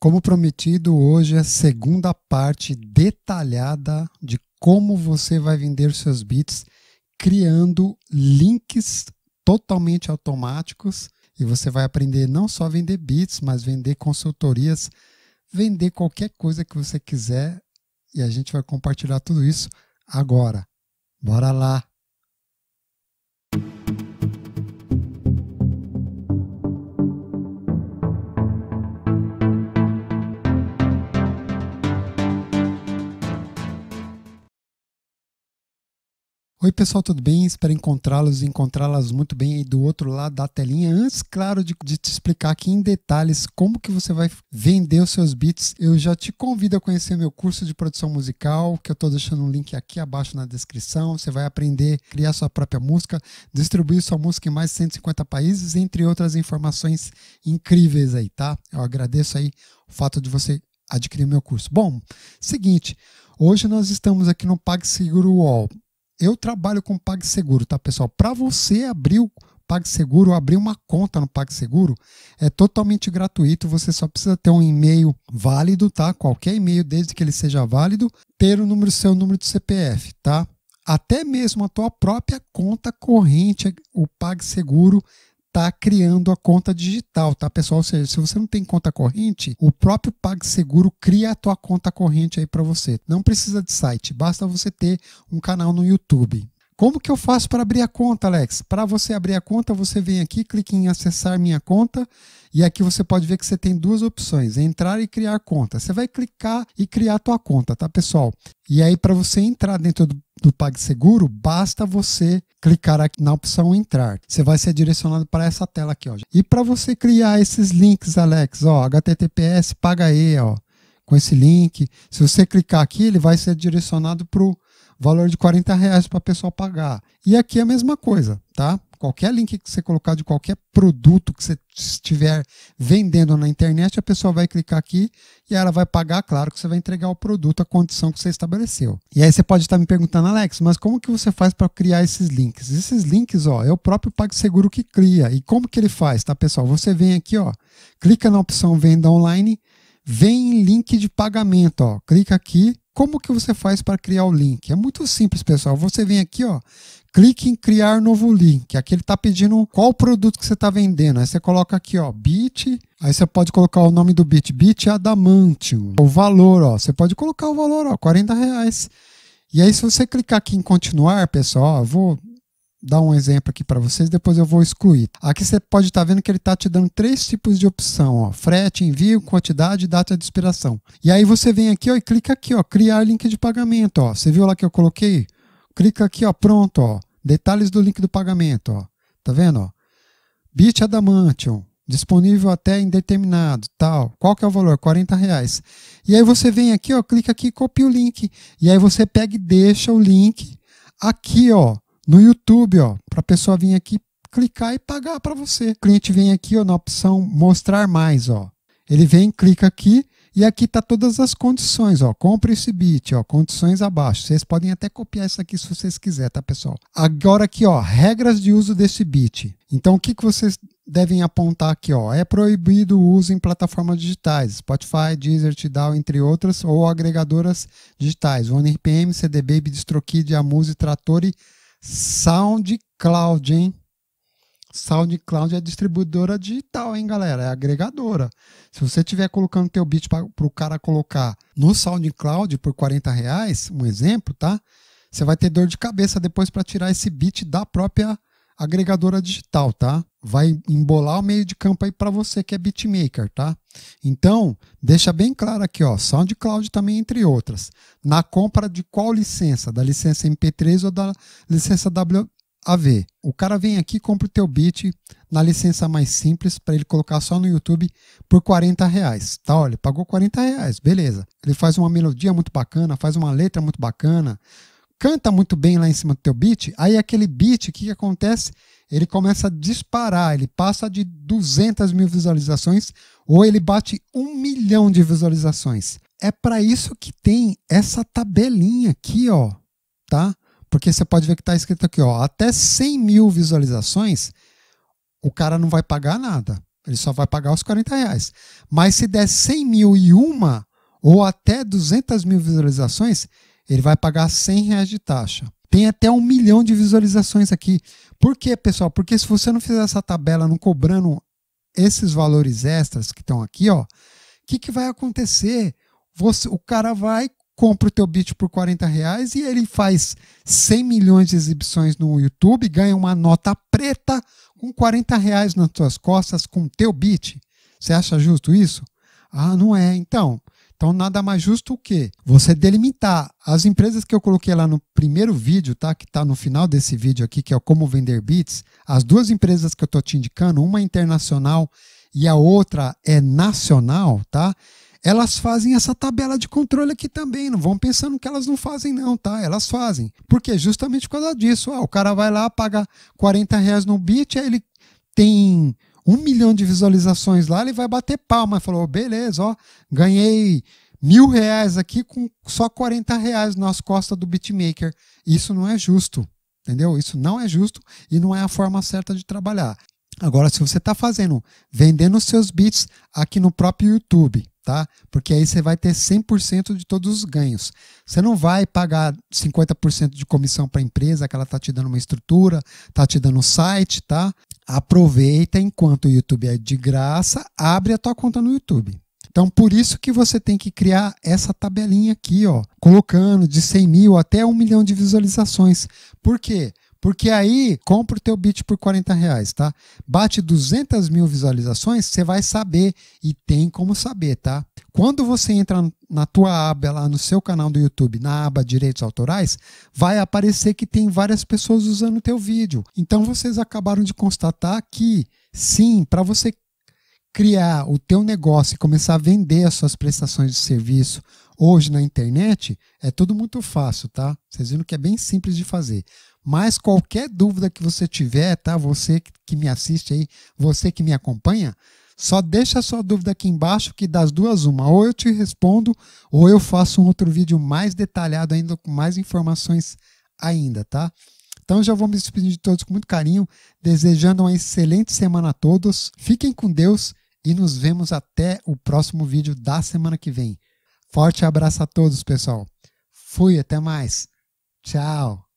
Como prometido, hoje é a segunda parte detalhada de como você vai vender seus bits criando links totalmente automáticos e você vai aprender não só vender bits, mas vender consultorias, vender qualquer coisa que você quiser e a gente vai compartilhar tudo isso agora. Bora lá! Oi, pessoal, tudo bem? Espero encontrá-los e encontrá-las muito bem aí do outro lado da telinha. Antes, claro, de, de, te explicar aqui em detalhes como que você vai vender os seus beats, eu já te convido a conhecer meu curso de produção musical, que eu estou deixando um link aqui abaixo na descrição. Você vai aprender a criar sua própria música, distribuir sua música em mais de 150 países, entre outras informações incríveis aí, tá? Eu agradeço aí o fato de você adquirir meu curso. Bom, seguinte, hoje nós estamos aqui no PagSeguro Wall. Eu trabalho com PagSeguro, tá, pessoal? Para você abrir o PagSeguro, abrir uma conta no PagSeguro é totalmente gratuito, você só precisa ter um e-mail válido, tá? Qualquer e-mail, desde que ele seja válido, ter o número seu número de CPF, tá? Até mesmo a tua própria conta corrente, o PagSeguro está criando a conta digital, tá, pessoal? Ou seja, se você não tem conta corrente, o próprio PagSeguro cria a tua conta corrente aí para você. Não precisa de site, basta você ter um canal no YouTube. Como que eu faço para abrir a conta, Alex? Para você abrir a conta, você vem aqui, clica em acessar minha conta e aqui você pode ver que você tem duas opções, entrar e criar conta. Você vai clicar e criar a tua conta, tá, pessoal? E aí para você entrar dentro do do PagSeguro, basta você clicar aqui na opção entrar. Você vai ser direcionado para essa tela aqui, ó. E para você criar esses links, Alex, ó, https pagae, ó, com esse link. Se você clicar aqui, ele vai ser direcionado para o valor de 40 reais para a pessoa pagar. E aqui é a mesma coisa, tá? Qualquer link que você colocar de qualquer produto que você estiver vendendo na internet, a pessoa vai clicar aqui e ela vai pagar, claro que você vai entregar o produto, à condição que você estabeleceu. E aí você pode estar me perguntando, Alex, mas como que você faz para criar esses links? Esses links, ó, é o próprio PagSeguro que cria. E como que ele faz, tá, pessoal? Você vem aqui, ó, clica na opção venda online, vem em link de pagamento, ó, clica aqui como que você faz para criar o link? É muito simples, pessoal. Você vem aqui, ó, clique em criar novo link. Aqui ele está pedindo qual produto que você está vendendo. Aí você coloca aqui, ó, bit. Aí você pode colocar o nome do bit, bit é adamantium. O valor, ó, você pode colocar o valor, ó, 40 reais. E aí se você clicar aqui em continuar, pessoal, ó, vou dar um exemplo aqui para vocês, depois eu vou excluir. Aqui você pode estar tá vendo que ele está te dando três tipos de opção: ó, frete, envio, quantidade e data de expiração. E aí você vem aqui ó, e clica aqui, ó, criar link de pagamento. Ó. Você viu lá que eu coloquei? Clica aqui, ó, pronto, ó, detalhes do link do pagamento. Ó. Tá vendo? Ó? Bit Adamantium, disponível até indeterminado, tal. Qual que é o valor? 40 reais. E aí você vem aqui, ó, clica aqui, copia o link. E aí você pega e deixa o link aqui, ó, no YouTube, ó, para a pessoa vir aqui clicar e pagar para você. O cliente vem aqui ó, na opção mostrar mais, ó. Ele vem, clica aqui e aqui tá todas as condições, ó. Compre esse bit, ó, condições abaixo. Vocês podem até copiar isso aqui se vocês quiserem, tá, pessoal? Agora aqui, ó, regras de uso desse bit. Então o que que vocês devem apontar aqui, ó, é proibido o uso em plataformas digitais, Spotify, Deezer, Tidal, entre outras, ou agregadoras digitais, CD CDB, DistroKid, Amuse, Trator e SoundCloud, hein? SoundCloud é distribuidora digital, hein, galera? É agregadora. Se você estiver colocando teu beat para o cara colocar no SoundCloud por 40 reais, um exemplo, tá? Você vai ter dor de cabeça depois para tirar esse beat da própria agregadora digital, tá? Vai embolar o meio de campo aí para você que é beatmaker, tá? Então, deixa bem claro aqui, ó, SoundCloud também entre outras. Na compra de qual licença? Da licença MP3 ou da licença WAV? O cara vem aqui, compra o teu beat na licença mais simples para ele colocar só no YouTube por 40 reais, tá? Olha, pagou 40 reais, beleza. Ele faz uma melodia muito bacana, faz uma letra muito bacana, canta muito bem lá em cima do teu beat, aí aquele beat, o que, que acontece? Ele começa a disparar, ele passa de 200 mil visualizações ou ele bate um milhão de visualizações. É para isso que tem essa tabelinha aqui, ó, tá? Porque você pode ver que está escrito aqui, ó, até 100 mil visualizações, o cara não vai pagar nada. Ele só vai pagar os 40 reais. Mas se der 100 mil e uma, ou até 200 mil visualizações, ele vai pagar 100 reais de taxa. Tem até um milhão de visualizações aqui. Por quê, pessoal? Porque se você não fizer essa tabela não cobrando esses valores extras que estão aqui, ó, o que, que vai acontecer? Você, o cara vai, compra o teu beat por 40 reais e ele faz 100 milhões de exibições no YouTube, ganha uma nota preta com 40 reais nas tuas costas com o teu beat. Você acha justo isso? Ah, não é. Então, então, nada mais justo o que você delimitar as empresas que eu coloquei lá no primeiro vídeo, tá? Que está no final desse vídeo aqui, que é o Como Vender Bits. As duas empresas que eu estou te indicando, uma é internacional e a outra é nacional, tá? elas fazem essa tabela de controle aqui também. Não vão pensando que elas não fazem, não, tá? Elas fazem. Porque justamente por causa disso. Ah, o cara vai lá, paga 40 reais no bit, aí ele tem um milhão de visualizações lá, ele vai bater palma. e Falou, beleza, ó, ganhei mil reais aqui com só 40 reais nas costas do beatmaker. Isso não é justo, entendeu? Isso não é justo e não é a forma certa de trabalhar. Agora, se você está fazendo, vendendo seus beats aqui no próprio YouTube, tá? Porque aí você vai ter 100% de todos os ganhos. Você não vai pagar 50% de comissão para a empresa, que ela tá te dando uma estrutura, tá te dando um site, tá? Aproveita enquanto o YouTube é de graça, abre a tua conta no YouTube. Então, por isso que você tem que criar essa tabelinha aqui, ó, colocando de 100 mil até 1 milhão de visualizações. Por quê? Porque porque aí, compra o teu beat por 40 reais, tá? Bate 200 mil visualizações, você vai saber e tem como saber, tá? Quando você entra na tua aba lá no seu canal do YouTube, na aba Direitos Autorais, vai aparecer que tem várias pessoas usando o teu vídeo. Então vocês acabaram de constatar que, sim, para você criar o teu negócio e começar a vender as suas prestações de serviço hoje na internet, é tudo muito fácil, tá? Vocês viram que é bem simples de fazer. Mas qualquer dúvida que você tiver, tá? Você que me assiste aí, você que me acompanha, só deixa a sua dúvida aqui embaixo que das duas uma, ou eu te respondo, ou eu faço um outro vídeo mais detalhado ainda com mais informações ainda, tá? Então já vou me despedir de todos com muito carinho, desejando uma excelente semana a todos. Fiquem com Deus e nos vemos até o próximo vídeo da semana que vem. Forte abraço a todos, pessoal. Fui, até mais. Tchau.